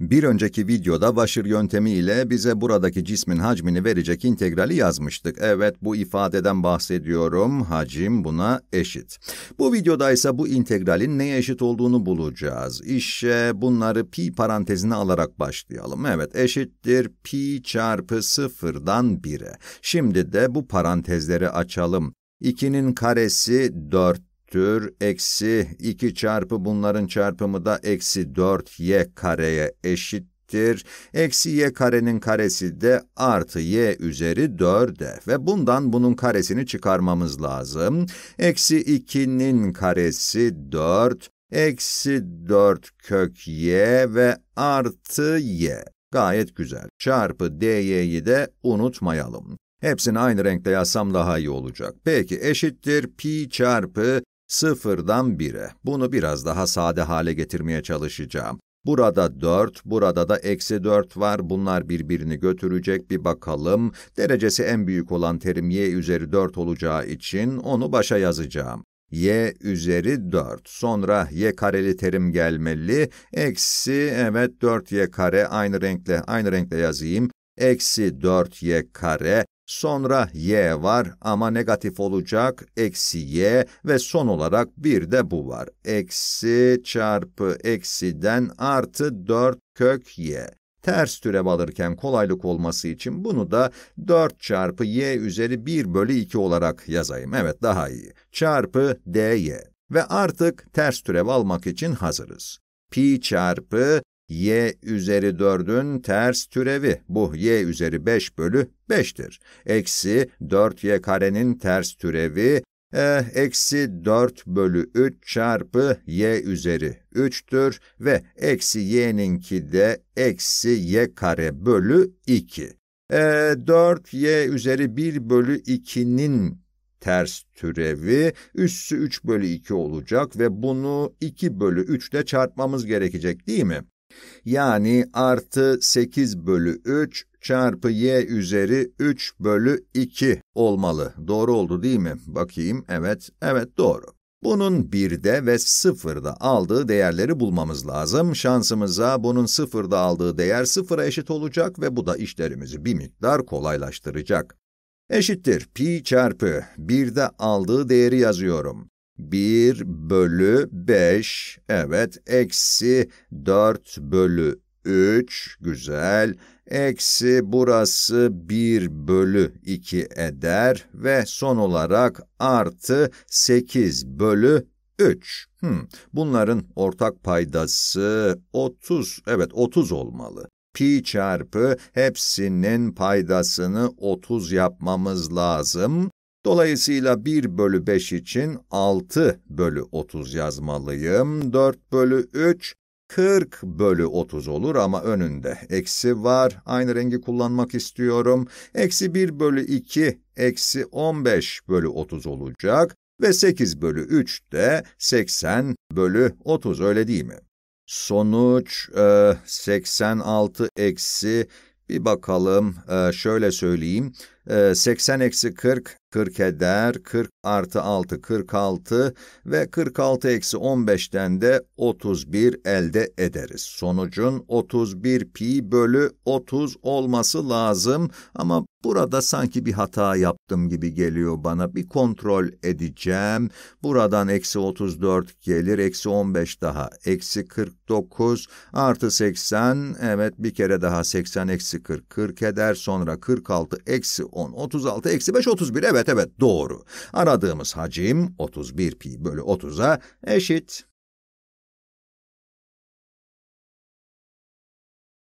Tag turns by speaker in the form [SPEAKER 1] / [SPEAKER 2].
[SPEAKER 1] Bir önceki videoda başır yöntemi ile bize buradaki cismin hacmini verecek integrali yazmıştık. Evet bu ifadeden bahsediyorum. Hacim buna eşit. Bu videoda ise bu integralin neye eşit olduğunu bulacağız. İşte bunları pi parantezine alarak başlayalım. Evet eşittir pi çarpı sıfırdan 1'e. Şimdi de bu parantezleri açalım. 2'nin karesi 4 tür eksi 2 çarpı bunların çarpımı da eksi 4y kareye eşittir. Eksi y karenin karesi de artı y üzeri 4'e ve bundan bunun karesini çıkarmamız lazım. Eksi 2'nin karesi 4, eksi 4 kök y ve artı y. Gayet güzel. Çarpı dy'yi de unutmayalım. Hepsini aynı renkte yazsam daha iyi olacak. Peki eşittir pi çarpı Sıfırdan bire. Bunu biraz daha sade hale getirmeye çalışacağım. Burada 4, burada da eksi 4 var. Bunlar birbirini götürecek. Bir bakalım. Derecesi en büyük olan terim y üzeri 4 olacağı için onu başa yazacağım. y üzeri 4. Sonra y kareli terim gelmeli. Eksi, evet 4y kare aynı renkle, aynı renkle yazayım. Eksi 4y kare Sonra y var ama negatif olacak. Eksi y ve son olarak bir de bu var. Eksi çarpı eksiden artı 4 kök y. Ters türev alırken kolaylık olması için bunu da 4 çarpı y üzeri 1 bölü 2 olarak yazayım. Evet daha iyi. Çarpı dy. Ve artık ters türev almak için hazırız. Pi çarpı y üzeri 4'ün ters türevi. Bu y üzeri 5 bölü 5'tir. Eksi 4y karenin ters türevi e, eksi 4 bölü 3 çarpı y üzeri 3'tür ve eksi y'ninki de eksi y kare bölü 2. E, 4y üzeri 1 bölü 2'nin ters türevi üssü 3 bölü 2 olacak ve bunu 2 bölü 3 ile çarpmamız gerekecek değil mi? Yani artı 8 bölü 3 çarpı y üzeri 3 bölü 2 olmalı. Doğru oldu değil mi? Bakayım, evet, evet doğru. Bunun birde ve sıfırda aldığı değerleri bulmamız lazım. Şansımıza bunun sıfırda aldığı değer sıfıra eşit olacak ve bu da işlerimizi bir miktar kolaylaştıracak. Eşittir pi çarpı birde aldığı değeri yazıyorum. 1 bölü 5, evet, eksi 4 bölü 3, güzel, eksi burası 1 bölü 2 eder ve son olarak artı 8 bölü 3. Hmm. Bunların ortak paydası 30, evet 30 olmalı pi çarpı hepsinin paydasını 30 yapmamız lazım. Dolayısıyla 1 bölü 5 için 6 bölü 30 yazmalıyım. 4 bölü 3, 40 bölü 30 olur ama önünde eksi var. Aynı rengi kullanmak istiyorum. Eksi 1 bölü 2, eksi 15 bölü 30 olacak. Ve 8 bölü 3 de 80 bölü 30 öyle değil mi? Sonuç e, 86 eksi bir bakalım, ee, şöyle söyleyeyim. 80 e, eksi 40 40 eder, 40 artı 6 46 ve 46 eksi 15'ten de 31 elde ederiz. Sonucun 31 pi bölü 30 olması lazım ama burada sanki bir hata yaptım gibi geliyor bana. Bir kontrol edeceğim. Buradan eksi 34 gelir, eksi 15 daha, eksi 49 artı 80, evet bir kere daha 80 eksi 40, 40 eder sonra 46 eksi 10, 36 eksi 5, 31 evet. Evet evet doğru. Aradığımız hacim 31 pi bölü 30'a eşit.